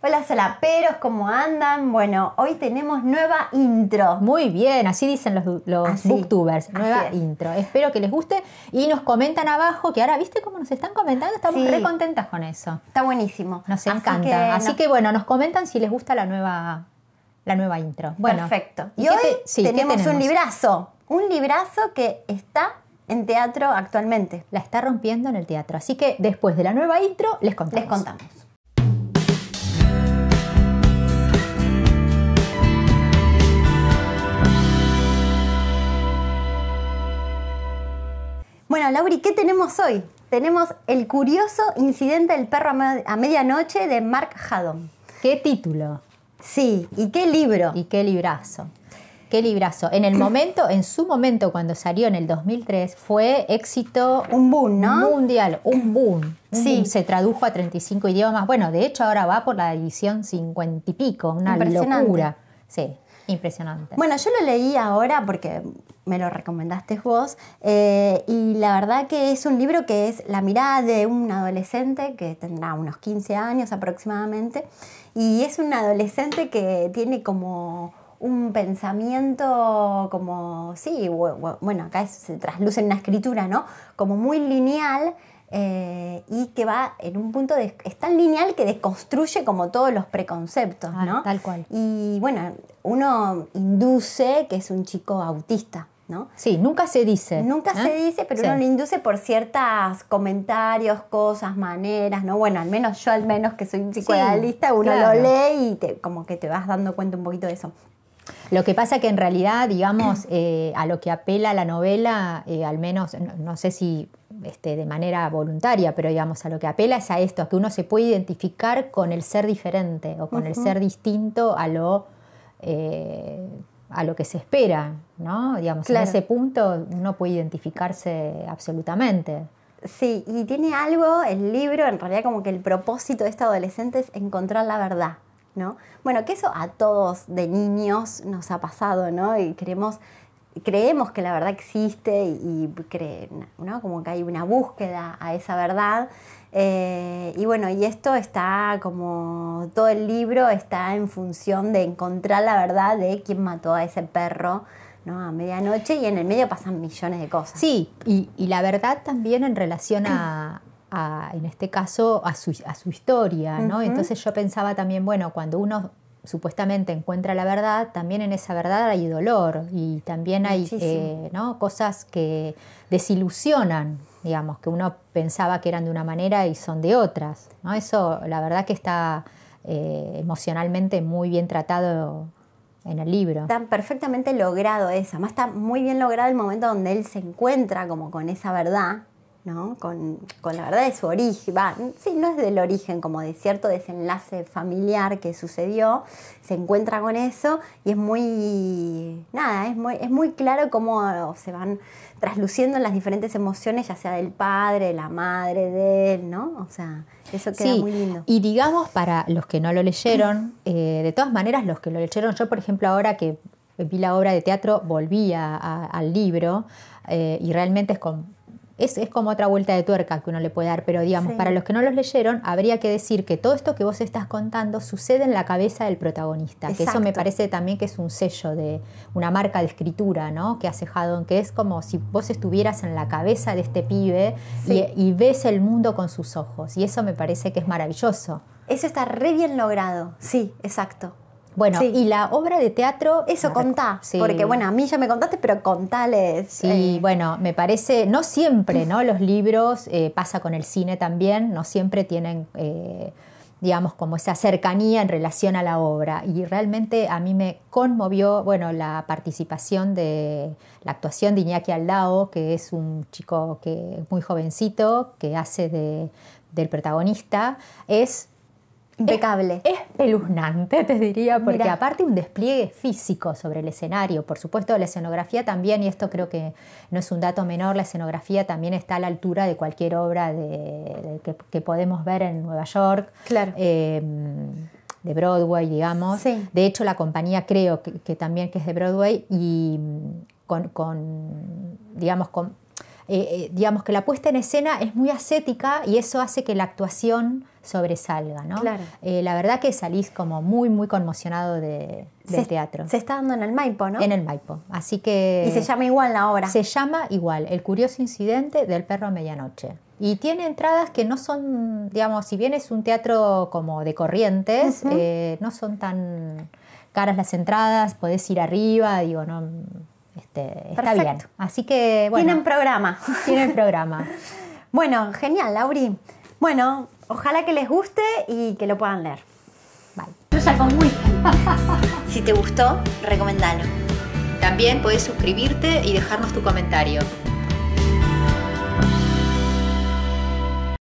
Hola salaperos, ¿cómo andan? Bueno, hoy tenemos nueva intro. Muy bien, así dicen los, los booktubers, nueva intro. Espero que les guste y nos comentan abajo que ahora, ¿viste cómo nos están comentando? Estamos muy contentas con eso. Está buenísimo. Nos encanta. así que bueno, nos comentan si les gusta la nueva, la nueva intro. Bueno, Perfecto. Y, hoy tenemos, un librazo, un librazo que está en teatro actualmente. La está rompiendo en el teatro. Así que después de la nueva intro, les Les contamos. Laura Lauri, ¿qué tenemos hoy? Tenemos el curioso incidente del perro a medianoche de Mark Haddon. ¿Qué título? Sí, y qué libro. Y qué librazo. Qué librazo. En el momento, en su momento, cuando salió en el 2003, fue éxito. Un boom, ¿no? Mundial, un boom. Se tradujo a 35 idiomas. Bueno, de hecho, ahora va por la edición 50 y pico. Una locura. Sí, Impresionante. Bueno, yo lo leí ahora porque me lo recomendaste vos eh, y la verdad que es un libro que es la mirada de un adolescente que tendrá unos 15 años aproximadamente y es un adolescente que tiene como un pensamiento como, sí, bueno, acá se trasluce en una escritura, ¿no? Como muy lineal eh, y que va en un punto, de, es tan lineal que desconstruye como todos los preconceptos, ah, ¿no? Tal cual. Y bueno, uno induce que es un chico autista. ¿No? Sí, nunca se dice. Nunca se ¿eh? dice, pero uno lo induce por ciertos comentarios, cosas, maneras, ¿no? Bueno, al menos yo, al menos que soy psicoanalista, uno lo lee y como que te vas dando cuenta un poquito de eso. Lo que pasa que en realidad, digamos, eh, a lo que apela la novela, eh, al menos, no, sé si este, de manera voluntaria, pero digamos, a lo que apela es a esto, a que uno se puede identificar con el ser diferente o con el ser distinto eh, a lo, que se espera, ¿no? Digamos, ese punto uno puede identificarse absolutamente. Sí, y tiene algo el libro, en realidad como que el propósito de este adolescente es encontrar la verdad. Bueno, que eso a todos de niños nos ha pasado, ¿no? Y creemos que la verdad existe y, creen, Como que hay una búsqueda a esa verdad. Eh, y bueno, y esto está como todo el libro está en función de encontrar la verdad de quién mató a ese perro. ¿no? a medianoche y en el medio pasan millones de cosas. Sí, y, y la verdad también en relación a, en este caso, a su, historia, Entonces yo pensaba también, bueno, cuando uno supuestamente encuentra la verdad, también en esa verdad hay dolor y también hay eh, cosas que desilusionan, digamos, que uno pensaba que eran de una manera y son de otras. Eso la verdad que está eh, emocionalmente muy bien tratado en el libro. ...está perfectamente logrado eso, además está muy bien logrado el momento donde él se encuentra como con esa verdad con, la verdad de su origen, no es del origen, como de cierto desenlace familiar que sucedió, se encuentra con eso y es muy, nada, es muy, es muy claro cómo se van trasluciendo las diferentes emociones, ya sea del padre, la madre de él, ¿no? O sea, eso queda muy lindo. Y digamos, para los que no lo leyeron, eh, de todas maneras, los que lo leyeron, yo por ejemplo ahora que vi la obra de teatro, volví al libro eh, y realmente es con es, como otra vuelta de tuerca que uno le puede dar, pero digamos, para los que no los leyeron, habría que decir que todo esto que vos estás contando sucede en la cabeza del protagonista, que eso me parece también que es un sello de una marca de escritura, ¿no? Que hace en que es como si vos estuvieras en la cabeza de este pibe y, y ves el mundo con sus ojos, y eso me parece que es maravilloso. Eso está re bien logrado, sí, exacto. Bueno, y la obra de teatro. Eso, contá. Porque, bueno, a mí ya me contaste, pero contales. Sí, eh. bueno, me parece, no siempre, ¿no? Los libros, eh, pasa con el cine también, no siempre tienen. Eh, digamos, como esa cercanía en relación a la obra. Y realmente a mí me conmovió, bueno, la participación de la actuación de Iñaki Aldao, que es un chico que muy jovencito, que hace del protagonista, es impecable. Es peluznante, te diría, porque aparte un despliegue físico sobre el escenario, por supuesto la escenografía también, y esto creo que no es un dato menor, la escenografía también está a la altura de cualquier obra de, que, podemos ver en Nueva York. Em, de Broadway, digamos. De hecho, la compañía creo que, también que es de Broadway y con, digamos, con, eh, eh, digamos que la puesta en escena es muy ascética y eso hace que la actuación sobresalga, ¿no? Claro. Eh, la verdad que salís como muy, muy conmocionado de, del teatro. Se está dando en el Maipo, ¿no? En el Maipo, así que... Y se llama igual la obra. Se llama igual, El curioso incidente del perro a medianoche. Y tiene entradas que no son, digamos, si bien es un teatro como de corrientes, eh, no son tan caras las entradas, podés ir arriba, digo, no... Este, está bien. Así que, bueno. Tienen programa. Tienen programa. bueno, genial, Lauri. Bueno, Ojalá que les guste y que lo puedan leer. Bye. Si te gustó, recomendalo. También puedes suscribirte y dejarnos tu comentario.